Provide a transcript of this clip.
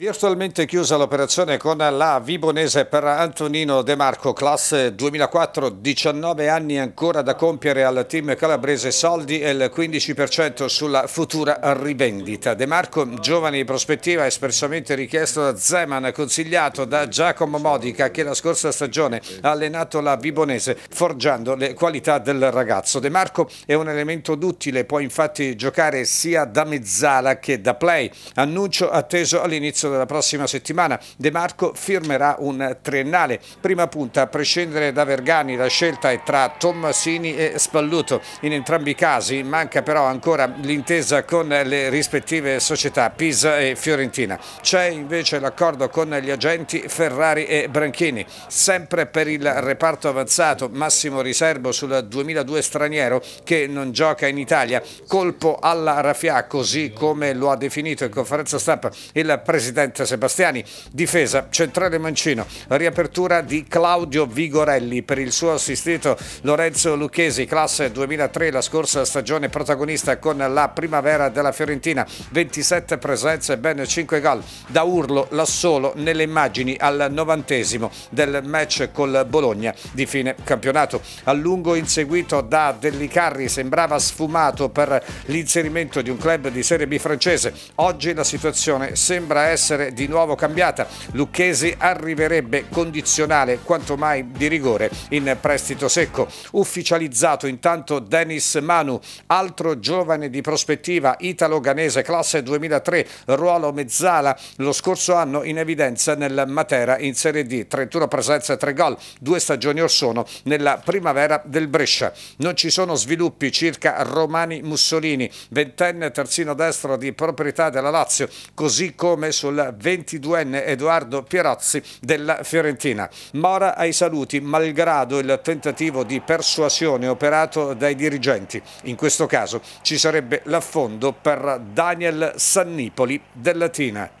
Virtualmente chiusa l'operazione con la Vibonese per Antonino De Marco, classe 2004, 19 anni ancora da compiere al team calabrese, soldi e il 15% sulla futura rivendita. De Marco, giovane in prospettiva, espressamente richiesto da Zeman, consigliato da Giacomo Modica che la scorsa stagione ha allenato la Vibonese, forgiando le qualità del ragazzo. De Marco è un elemento duttile, può infatti giocare sia da mezzala che da play, annuncio atteso all'inizio corso della prossima settimana De Marco firmerà un triennale. Prima punta a prescindere da Vergani la scelta è tra Tommasini e Spalluto. In entrambi i casi manca però ancora l'intesa con le rispettive società Pisa e Fiorentina. C'è invece l'accordo con gli agenti Ferrari e Branchini. Sempre per il reparto avanzato massimo riservo sul 2002 straniero che non gioca in Italia. Colpo alla rafia così come lo ha definito in conferenza stampa il presidente presidente Sebastiani. Difesa, centrale Mancino, riapertura di Claudio Vigorelli per il suo assistito Lorenzo Lucchesi, classe 2003, la scorsa stagione protagonista con la primavera della Fiorentina, 27 presenze e ben 5 gol. Da urlo l'assolo nelle immagini al novantesimo del match col Bologna di fine campionato. A lungo inseguito da Dellicarri, sembrava sfumato per l'inserimento di un club di Serie B francese. Oggi la situazione sembra essere essere di nuovo cambiata. Lucchesi arriverebbe condizionale quanto mai di rigore in prestito secco. Ufficializzato intanto Denis Manu, altro giovane di prospettiva italo-ganese classe 2003, ruolo mezzala, lo scorso anno in evidenza nel Matera in Serie D, 31 presenze e 3 gol, due stagioni or sono nella primavera del Brescia. Non ci sono sviluppi circa Romani Mussolini, ventenne terzino destro di proprietà della Lazio, così come sul 22enne Edoardo Pierozzi della Fiorentina. Mora ai saluti malgrado il tentativo di persuasione operato dai dirigenti. In questo caso ci sarebbe l'affondo per Daniel Sannipoli della Tina.